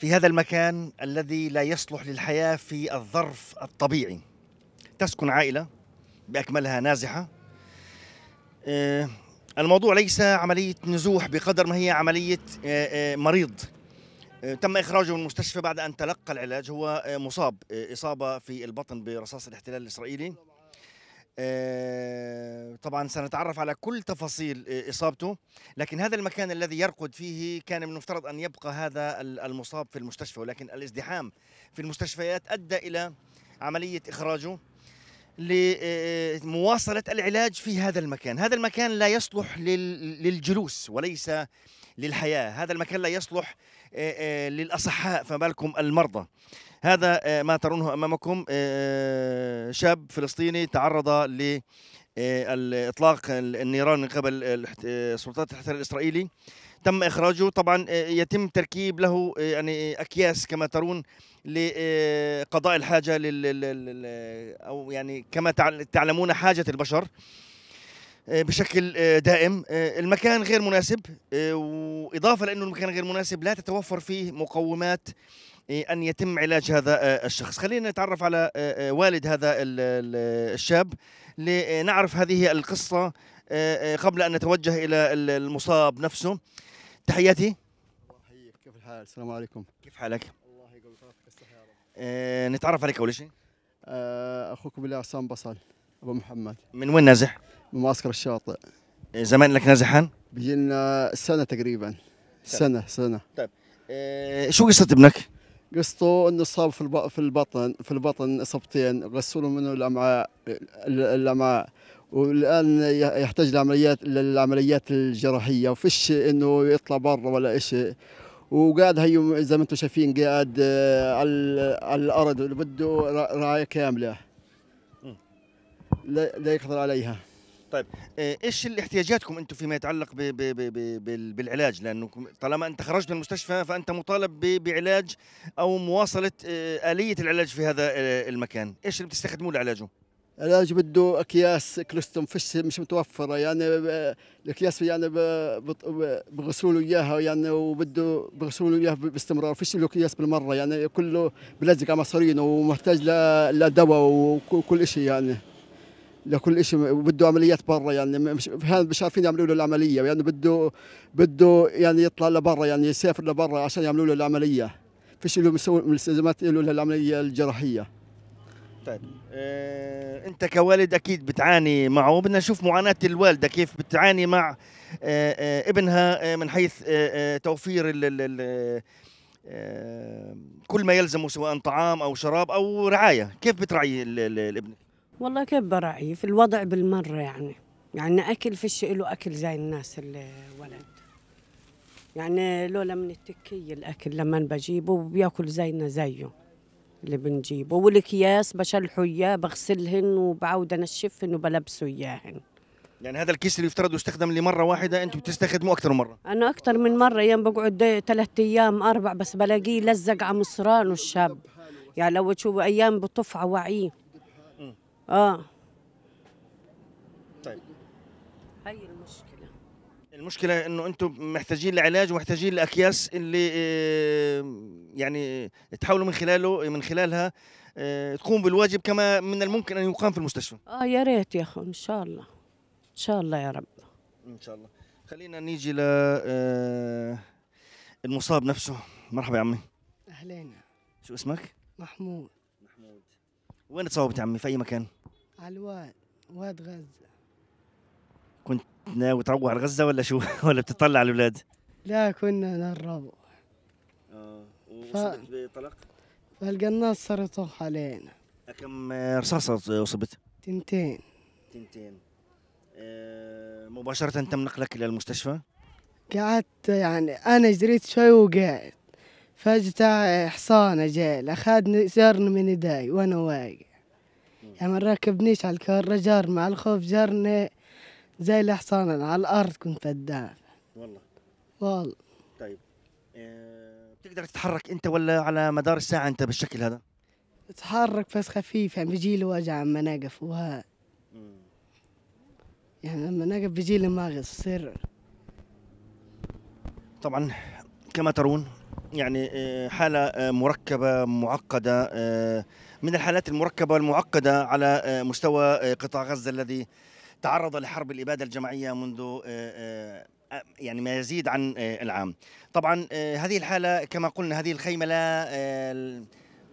في هذا المكان الذي لا يصلح للحياة في الظرف الطبيعي تسكن عائلة بأكملها نازحة آه، الموضوع ليس عملية نزوح بقدر ما هي عملية آه، آه، مريض تم إخراجه من المستشفى بعد أن تلقى العلاج هو مصاب إصابة في البطن برصاص الاحتلال الإسرائيلي طبعا سنتعرف على كل تفاصيل آه، اصابته لكن هذا المكان الذي يرقد فيه كان من المفترض ان يبقى هذا المصاب في المستشفى ولكن الازدحام في المستشفيات ادى الى عمليه اخراجه لمواصله آه، العلاج في هذا المكان هذا المكان لا يصلح للجلوس وليس للحياه هذا المكان لا يصلح آه، للاصحاء فما بالكم المرضى هذا ما ترونه امامكم شاب فلسطيني تعرض ل اطلاق النيران من قبل سلطات الاحتلال الاسرائيلي تم اخراجه طبعا آه، يتم تركيب له آه، يعني اكياس كما ترون لقضاء آه، الحاجه لل او يعني كما تعلمون حاجه البشر بشكل دائم المكان غير مناسب واضافه لانه المكان غير مناسب لا تتوفر فيه مقومات إيه، أن يتم علاج هذا آه، الشخص خلينا نتعرف على آه، آه، والد هذا الشاب لنعرف هذه القصة قبل أن نتوجه إلى المصاب نفسه تحياتي كيف الحال السلام عليكم كيف حالك الله يقويك رب نتعرف عليك أول شيء أخوك بالله عصام بصل أبو محمد من وين نازح؟ من معسكر الشاطئ زمان لك نازحان؟ بيجينا سنة تقريبا سنة سنة طيب شو قصة ابنك؟ قصته انه صاب في في البطن في البطن اصابتين غسلوا منه الامعاء الامعاء والان يحتاج لعمليات للعمليات الجراحيه وفيش انه يطلع برا ولا شيء وقاعد هي زي ما انتم شايفين قاعد آه، على الارض بده رعايه كامله لا يقدر عليها طيب آه، ايش الاحتياجاتكم انتم فيما يتعلق بـ بـ بـ بـ بالعلاج لانه طالما انت خرجت من المستشفى فانت مطالب بعلاج او مواصله آه، اليه العلاج في هذا آه، المكان ايش اللي بتستخدموه لعلاجه العلاج بده اكياس كلستم فش مش متوفره يعني الاكياس يعني بغسلوا له اياها يعني وبده بغسلوا له اياها باستمرار فش له اكياس بالمره يعني كله بلزق على مصارينه ومحتاج لدواء وكل شيء يعني لكل شيء وبده عمليات برا يعني مش مش عارفين يعملوا له العمليه يعني بده بده يعني يطلع لبرا يعني يسافر لبرا عشان يعملوا له العمليه فيش له ملتزمات له للعمليه الجراحيه طيب آه، انت كوالد اكيد بتعاني معه بدنا نشوف معاناه الوالده كيف بتعاني مع آه، آه، ابنها آه، من حيث آه، آه، توفير ال ال كل ما يلزمه سواء طعام او شراب او رعايه كيف بترعي الابن والله كيف برايي في الوضع بالمره يعني يعني اكل فيش له اكل زي الناس الولد يعني لولا من التكية الأكل لما بجيبه بياكل زينا زيه اللي بنجيبه والأكياس بشلحه إياه بغسلهن وبعود أنشفهن وبلبسه إياهن يعني هذا الكيس اللي يفترض يستخدم لمره واحده انتم بتستخدموه اكثر من مره انا اكثر من مره يعني بقعد ثلاث ايام اربع بس بلاقيه لزق على مصرانه الشاب يعني لو تشوفوا ايام بطف وعيه اه طيب هي المشكله المشكله انه انتم محتاجين لعلاج ومحتاجين لاكياس اللي آه، يعني تحاولوا من خلاله من خلالها آه، تقوم بالواجب كما من الممكن ان يقام في المستشفى اه يا ريت يا اخو ان شاء الله ان شاء الله يا رب ان شاء الله خلينا نيجي ل آه، المصاب نفسه مرحبا يا عمي اهلين شو اسمك محمود وين تصوبت يا عمي في اي مكان على الواد واد غزه كنت ناوي تروح على غزه ولا شو ولا بتطلع على الاولاد لا كنا نروح اه وصبت بطلق؟ بطلاق فالقناص صار يطخ علينا آه، كم رصاصه اصبت تنتين تنتين آه، مباشره تم نقلك الى المستشفى قعدت يعني انا جريت شوي وقعت فجأة حصانة جيل أخذني جرني من إيدي وأنا واقع يعني ما راكبنيش على الكرة جار مع الخوف جرني زي الحصانة على الأرض كنت فدان والله والله طيب أه بتقدر تتحرك أنت ولا على مدار الساعة أنت بالشكل هذا؟ اتحرك بس خفيف يعني بيجي لي وجع لما نقف وها يعني لما نقف بيجي لي مغص سر طبعا كما ترون يعني آه، حالة آه، مركبة معقدة آه، من الحالات المركبة والمعقدة على مستوى قطاع غزة الذي تعرض لحرب الإبادة الجماعية منذ يعني ما يزيد عن العام طبعا هذه الحالة كما قلنا هذه الخيمة لا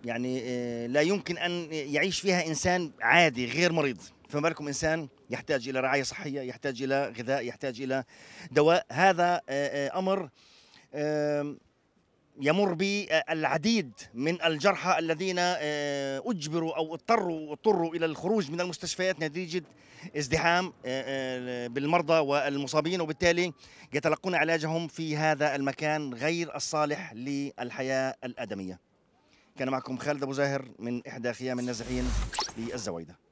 يعني لا يمكن أن يعيش فيها إنسان عادي غير مريض فما بالكم انسان يحتاج الى رعايه صحيه، يحتاج الى غذاء، يحتاج الى دواء، هذا امر يمر بالعديد من الجرحى الذين آه، اجبروا او اضطروا اضطروا الى الخروج من المستشفيات نتيجه ازدحام آه، آه، بالمرضى والمصابين وبالتالي يتلقون علاجهم في هذا المكان غير الصالح للحياه الادميه. كان معكم خالد ابو زاهر من احدى خيام النازحين للزويده.